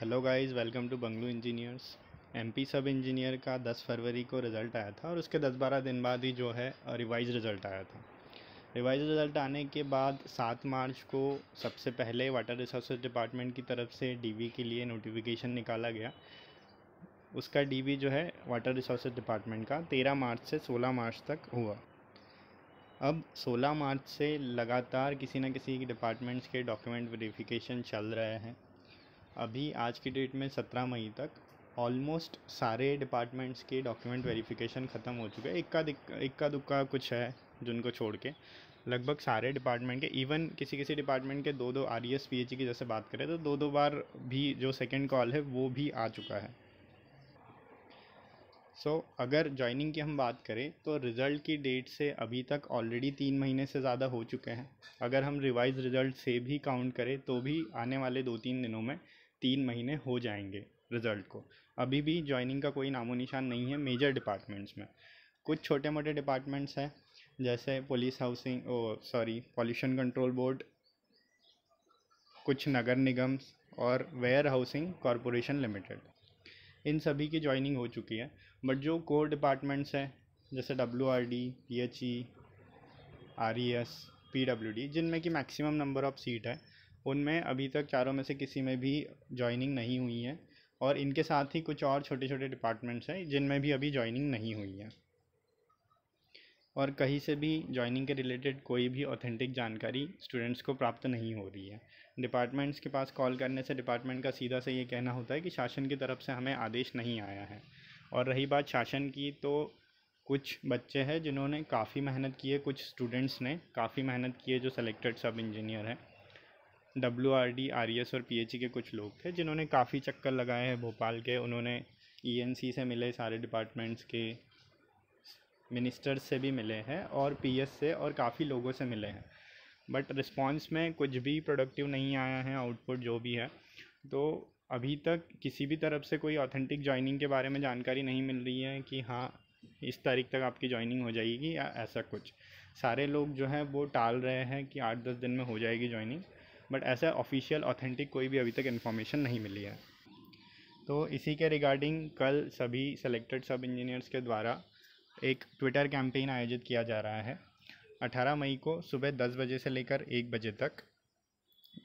hello guys welcome to बंगलू engineers MP sub engineer का 10 फरवरी को रिज़ल्ट आया था और उसके 10-12 दिन बाद ही जो है रिवाइज रिज़ल्ट आया था रिवाइज रिज़ल्ट आने के बाद 7 मार्च को सबसे पहले वाटर रिसोर्स डिपार्टमेंट की तरफ से डीवी के लिए नोटिफिकेशन निकाला गया उसका डी जो है वाटर रिसोर्स डिपार्टमेंट का तेरह मार्च से सोलह मार्च तक हुआ अब 16 मार्च से लगातार किसी न किसी डिपार्टमेंट्स के डॉक्यूमेंट वेरिफिकेशन चल रहे हैं अभी आज की डेट में सत्रह मई तक ऑलमोस्ट सारे डिपार्टमेंट्स के डॉक्यूमेंट वेरिफिकेशन ख़त्म हो चुका है इक्का इक्का दुक्का कुछ है जिनको छोड़ के लगभग सारे डिपार्टमेंट के इवन किसी किसी डिपार्टमेंट के दो दो R E S P H E जैसे बात करें तो दो दो बार भी जो सेकेंड कॉल है वो भी आ चुका है सो so, अगर ज्वाइनिंग की हम बात करें तो रिज़ल्ट की डेट से अभी तक ऑलरेडी तीन महीने से ज़्यादा हो चुके हैं अगर हम रिवाइज रिज़ल्ट से भी काउंट करें तो भी आने वाले दो तीन दिनों में तीन महीने हो जाएंगे रिज़ल्ट को अभी भी ज्वाइनिंग का कोई नामो निशान नहीं है मेजर डिपार्टमेंट्स में कुछ छोटे मोटे डिपार्टमेंट्स हैं जैसे police housing oh sorry pollution control board कुछ नगर निगम्स और वेयर हाउसिंग कॉरपोरेशन लिमिटेड इन सभी की ज्वाइनिंग हो चुकी है बट जो कोर डिपार्टमेंट्स हैं जैसे W R D P H E R E S P W D जिनमें कि मैक्सिमम नंबर ऑफ़ सीट है उनमें अभी तक चारों में से किसी में भी ज्वाइनिंग नहीं हुई है और इनके साथ ही कुछ और छोटे छोटे डिपार्टमेंट्स हैं जिनमें भी अभी ज्वाइनिंग नहीं हुई है और कहीं से भी ज्वाइनिंग के रिलेटेड कोई भी ऑथेंटिक जानकारी स्टूडेंट्स को प्राप्त नहीं हो रही है डिपार्टमेंट्स के पास कॉल करने से डिपार्टमेंट का सीधा से ये कहना होता है कि शासन की तरफ से हमें आदेश नहीं आया है और रही बात शासन की तो कुछ बच्चे हैं जिन्होंने काफ़ी मेहनत की है कुछ स्टूडेंट्स ने काफ़ी मेहनत की है जो सेलेक्टेड सब इंजीनियर हैं W R D R S और पी एच ई के कुछ लोग थे जिन्होंने काफ़ी चक्कर लगाए हैं भोपाल के उन्होंने ई एन सी से मिले सारे डिपार्टमेंट्स के मिनिस्टर्स से भी मिले हैं और पी एस से और काफ़ी लोगों से मिले हैं बट रिस्पॉन्स में कुछ भी प्रोडक्टिव नहीं आया है आउटपुट जो भी है तो अभी तक किसी भी तरफ से कोई ऑथेंटिक जॉइनिंग के बारे में जानकारी नहीं मिल रही है कि हाँ इस तारीख तक आपकी जॉइनिंग हो जाएगी या ऐसा कुछ सारे लोग जो हैं वो टाल रहे हैं कि आठ दस दिन में हो जाएगी जॉइनिंग बट ऐसा ऑफिशियल ऑथेंटिक कोई भी अभी तक इन्फॉर्मेशन नहीं मिली है तो इसी के रिगार्डिंग कल सभी सेलेक्टेड सब इंजीनियर्स के द्वारा एक ट्विटर कैंपेन आयोजित किया जा रहा है 18 मई को सुबह 10 बजे से लेकर 1 बजे तक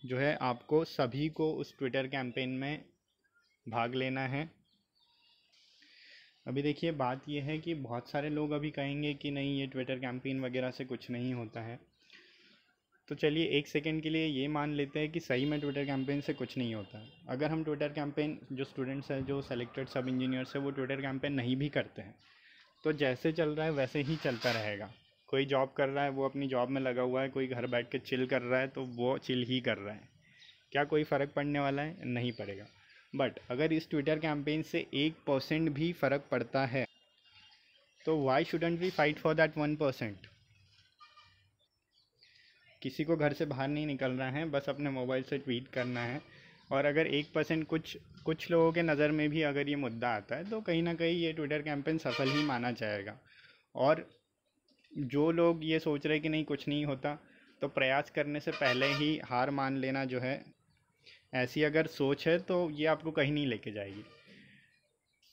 जो है आपको सभी को उस ट्विटर कैंपेन में भाग लेना है अभी देखिए बात यह है कि बहुत सारे लोग अभी कहेंगे कि नहीं ये ट्विटर कैंपेन वगैरह से कुछ नहीं होता है तो चलिए एक सेकेंड के लिए ये मान लेते हैं कि सही में ट्विटर कैंपेन से कुछ नहीं होता अगर हम ट्विटर कैंपेन जो स्टूडेंट्स हैं जो सेलेक्टेड सब इंजीनियर्स हैं वो ट्विटर कैंपेन नहीं भी करते हैं तो जैसे चल रहा है वैसे ही चलता रहेगा कोई जॉब कर रहा है वो अपनी जॉब में लगा हुआ है कोई घर बैठ के चिल कर रहा है तो वो चिल ही कर रहा है क्या कोई फ़र्क पड़ने वाला है नहीं पड़ेगा बट अगर इस ट्विटर कैंपेन से एक परसेंट भी फ़र्क पड़ता है तो why shouldn't we fight for that one percent किसी को घर से बाहर नहीं निकलना है बस अपने मोबाइल से ट्वीट करना है और अगर एक परसेंट कुछ कुछ लोगों के नज़र में भी अगर ये मुद्दा आता है तो कहीं ना कहीं ये ट्विटर कैंपेन सफल ही माना जाएगा और जो लोग ये सोच रहे कि नहीं कुछ नहीं होता तो प्रयास करने से पहले ही हार मान लेना जो है ऐसी अगर सोच है तो ये आपको कहीं नहीं लेके जाएगी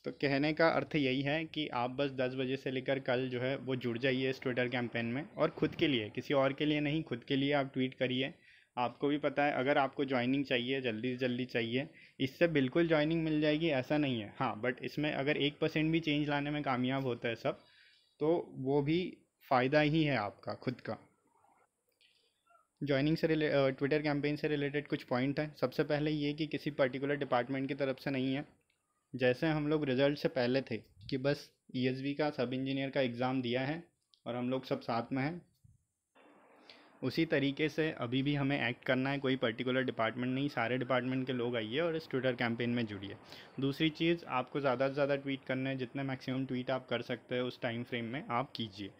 तो कहने का अर्थ यही है कि आप बस दस बजे से लेकर कल जो है वो जुड़ जाइए इस ट्विटर कैंपेन में और ख़ुद के लिए किसी और के लिए नहीं खुद के लिए आप ट्वीट करिए आपको भी पता है अगर आपको ज्वाइनिंग चाहिए जल्दी से जल्दी चाहिए इससे बिल्कुल ज्वाइनिंग मिल जाएगी ऐसा नहीं है हाँ बट इसमें अगर एक परसेंट भी चेंज लाने में कामयाब होता है सब तो वो भी फ़ायदा ही है आपका खुद का ज्वाइनिंग से रिले ट्विटर कैंपेन से रिलेटेड कुछ पॉइंट हैं सबसे पहले ये कि किसी पर्टिकुलर डिपार्टमेंट की तरफ से नहीं है जैसे हम लोग रिज़ल्ट से पहले थे कि बस ई e का सब इंजीनियर का एग्ज़ाम दिया है और हम लोग सब साथ में हैं उसी तरीके से अभी भी हमें एक्ट करना है कोई पर्टिकुलर डिपार्टमेंट नहीं सारे डिपार्टमेंट के लोग आइए और इस ट्विटर कैंपेन में जुड़िए दूसरी चीज़ आपको ज़्यादा से ज़्यादा ट्वीट करना है जितने मैक्सिमम ट्वीट आप कर सकते हैं उस टाइम फ्रेम में आप कीजिए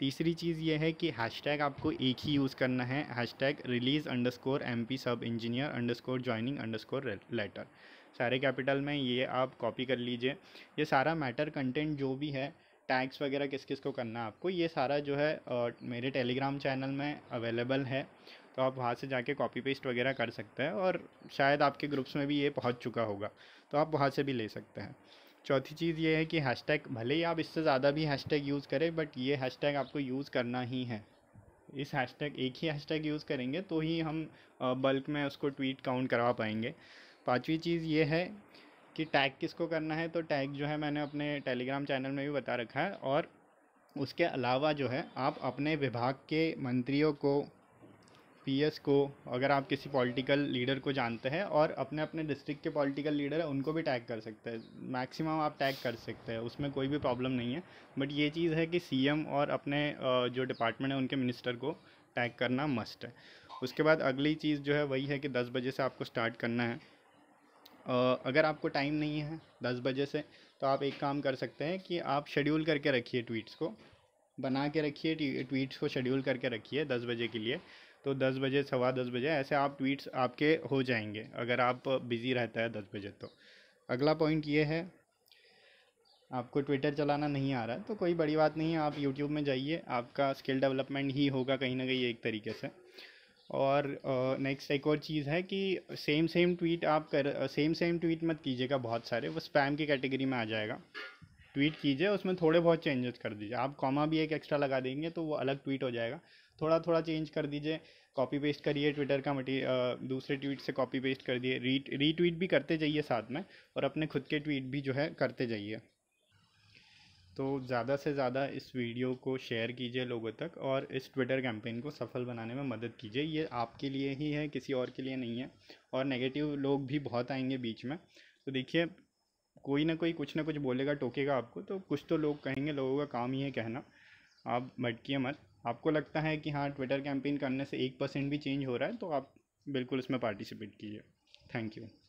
तीसरी चीज़ ये है कि हैश आपको एक ही यूज़ करना है tag release underscore M P sub engineer underscore joining underscore letter सारे कैपिटल में ये आप कॉपी कर लीजिए ये सारा मैटर कंटेंट जो भी है टैक्स वगैरह किस किस को करना है आपको ये सारा जो है आ, मेरे टेलीग्राम चैनल में अवेलेबल है तो आप वहाँ से जाके कॉपी पेस्ट वगैरह कर सकते हैं और शायद आपके ग्रुप्स में भी ये पहुँच चुका होगा तो आप वहाँ से भी ले सकते हैं चौथी चीज़ ये है कि हैशटैग भले ही आप इससे ज़्यादा भी हैशटैग यूज़ करें बट ये हैशटैग आपको यूज़ करना ही है इस हैशटैग एक ही हैशटैग यूज़ करेंगे तो ही हम बल्क में उसको ट्वीट काउंट करवा पाएंगे पाँचवीं चीज़ ये है कि टैग किसको करना है तो टैग जो है मैंने अपने टेलीग्राम चैनल में भी बता रखा है और उसके अलावा जो है आप अपने विभाग के मंत्रियों को पीएस को अगर आप किसी पॉलिटिकल लीडर को जानते हैं और अपने अपने डिस्ट्रिक्ट के पॉलिटिकल लीडर हैं उनको भी टैग कर सकते हैं मैक्सिमम आप टैग कर सकते हैं उसमें कोई भी प्रॉब्लम नहीं है बट ये चीज़ है कि सीएम और अपने जो डिपार्टमेंट है उनके मिनिस्टर को टैग करना मस्ट है उसके बाद अगली चीज़ जो है वही है कि दस बजे से आपको स्टार्ट करना है अगर आपको टाइम नहीं है दस बजे से तो आप एक काम कर सकते हैं कि आप शेड्यूल करके रखिए ट्वीट्स को बना के रखिए ट्वीट्स को शेड्यूल करके रखिए दस बजे के लिए तो दस बजे सवा दस बजे ऐसे आप ट्वीट्स आपके हो जाएंगे अगर आप बिज़ी रहता है दस बजे तो अगला पॉइंट ये है आपको ट्विटर चलाना नहीं आ रहा है तो कोई बड़ी बात नहीं है आप यूट्यूब में जाइए आपका स्किल डेवलपमेंट ही होगा कहीं ना कहीं एक तरीके से और नेक्स्ट एक और चीज़ है कि सेम सेम ट्वीट आप कर सेम सेम ट्वीट मत कीजिएगा बहुत सारे वो स्पैम की कैटेगरी में आ जाएगा ट्वीट कीजिए उसमें थोड़े बहुत चेंजेस कर दीजिए आप कॉमा भी एक एक्स्ट्रा लगा देंगे तो वो अलग ट्वीट हो जाएगा थोड़ा थोड़ा चेंज कर दीजिए कॉपी पेस्ट करिए ट्विटर का मटी दूसरे ट्वीट से कॉपी पेस्ट कर दिए री रीट्वीट भी करते जाइए साथ में और अपने खुद के ट्वीट भी जो है करते जाइए तो ज़्यादा से ज़्यादा इस वीडियो को शेयर कीजिए लोगों तक और इस ट्विटर कैंपेन को सफल बनाने में मदद कीजिए ये आपके लिए ही है किसी और के लिए नहीं है और नेगेटिव लोग भी बहुत आएंगे बीच में तो देखिए कोई ना कोई कुछ ना कुछ बोलेगा टोकेगा आपको तो कुछ तो लोग कहेंगे लोगों का काम ही है कहना आप भटकिए मत आपको लगता है कि हाँ ट्विटर कैंपेन करने से एक परसेंट भी चेंज हो रहा है तो आप बिल्कुल इसमें पार्टिसिपेट कीजिए थैंक यू